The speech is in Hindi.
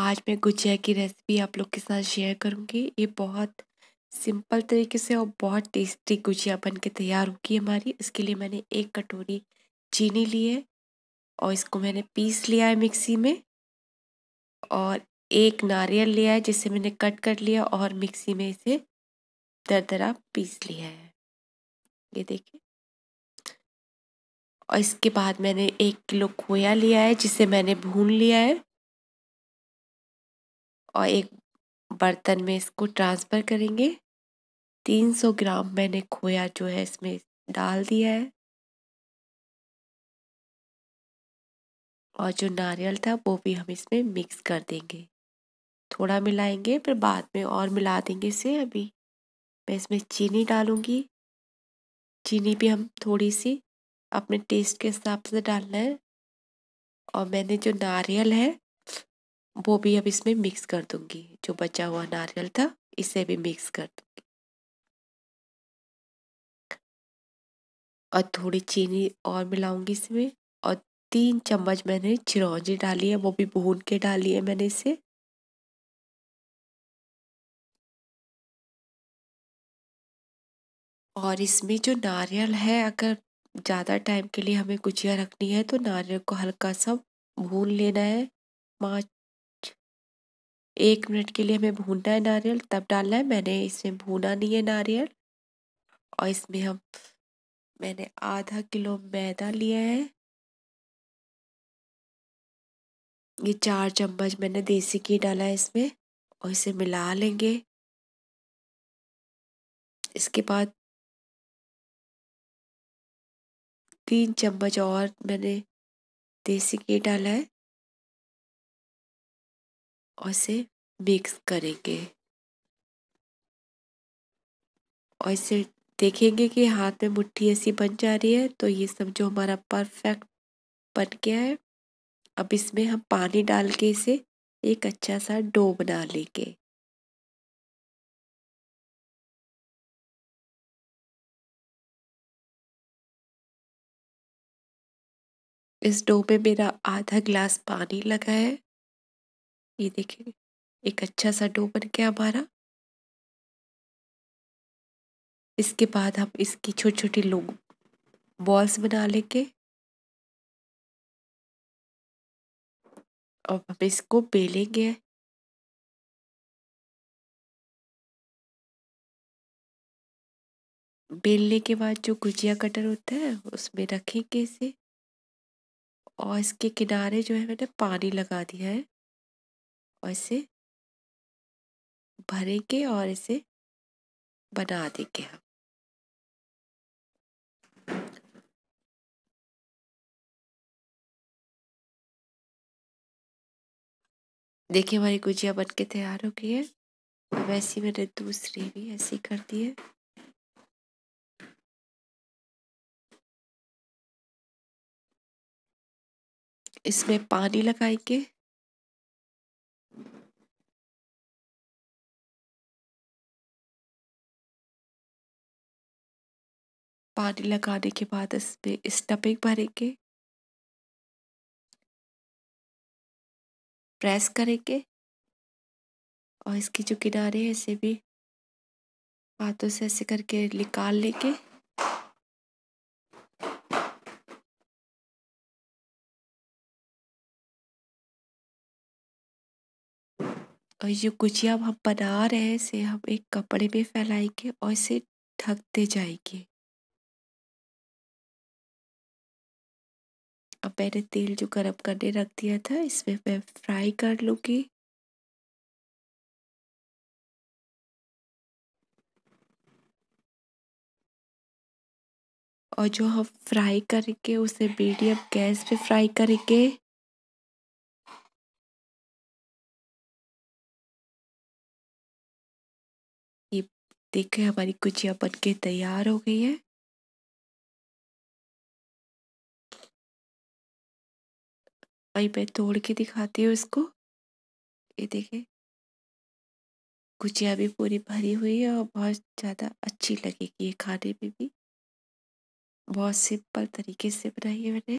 आज मैं गुजिया की रेसिपी आप लोग के साथ शेयर करूँगी ये बहुत सिंपल तरीके से और बहुत टेस्टी गुजिया बन के तैयार होगी हमारी इसके लिए मैंने एक कटोरी चीनी ली है और इसको मैंने पीस लिया है मिक्सी में और एक नारियल लिया है जिसे मैंने कट कर लिया और मिक्सी में इसे दरदरा पीस लिया है ये देखिए और इसके बाद मैंने एक किलो खोया लिया है जिसे मैंने भून लिया है और एक बर्तन में इसको ट्रांसफ़र करेंगे 300 ग्राम मैंने खोया जो है इसमें डाल दिया है और जो नारियल था वो भी हम इसमें मिक्स कर देंगे थोड़ा मिलाएंगे फिर बाद में और मिला देंगे इसे अभी मैं इसमें चीनी डालूँगी चीनी भी हम थोड़ी सी अपने टेस्ट के हिसाब से डालना है और मैंने जो नारियल है वो भी अब इसमें मिक्स कर दूंगी जो बचा हुआ नारियल था इसे भी मिक्स कर दूंगी और थोड़ी चीनी और मिलाऊंगी इसमें और तीन चम्मच मैंने चिरौंजी डाली है वो भी भून के डाली है मैंने इसे और इसमें जो नारियल है अगर ज़्यादा टाइम के लिए हमें गुजिया रखनी है तो नारियल को हल्का सा भून लेना है पाँच एक मिनट के लिए हमें भूनना है नारियल तब डालना है मैंने इसमें भूना नहीं है नारियल और इसमें हम मैंने आधा किलो मैदा लिया है ये चार चम्मच मैंने देसी घी डाला है इसमें और इसे मिला लेंगे इसके बाद तीन चम्मच और मैंने देसी घी डाला है और इसे मिक्स करेंगे और इसे देखेंगे कि हाथ में मुट्ठी ऐसी बन जा रही है तो ये सब जो हमारा परफेक्ट बन गया है अब इसमें हम पानी डाल के इसे एक अच्छा सा डो बना लेंगे इस डो में मेरा आधा ग्लास पानी लगा है ये देखिए एक अच्छा सा डो बन गया हमारा इसके बाद हम इसकी छोटी-छोटी लोग बॉल्स बना लेंगे अब हम इसको बेलेंगे बेलने के बाद जो गुजिया कटर होता है उसमें रखेंगे इसे और इसके किनारे जो है मैंने पानी लगा दिया है और इसे भरेंगे और इसे बना देंगे हम देखिए हमारी गुजिया बन के तैयार हो गई है वैसी मैंने दूसरी भी ऐसी कर दी है इसमें पानी लगाएंगे पानी लगाने के बाद इसमें स्टफिंग भरेंगे प्रेस करेंगे और इसकी जो किनारे है इसे भी हाथों से ऐसे करके निकाल लेंगे और ये गुजिया हम बना रहे हैं इसे हम एक कपड़े में फैलाएंगे और इसे ढकते जाएंगे मैंने तेल जो गर्म करने रख दिया था इसमें मैं फ्राई कर लूँगी और जो हम फ्राई करेंगे उसे मीडियम गैस पे फ्राई करेंगे ये देखें हमारी गुजिया बन के तैयार हो गई है वहीं पे तोड़ के दिखाती हूँ इसको ये देखिए गुजिया भी पूरी भरी हुई है और बहुत ज़्यादा अच्छी लगेगी ये खाने में भी बहुत सिंपल तरीके से बनाई है मैंने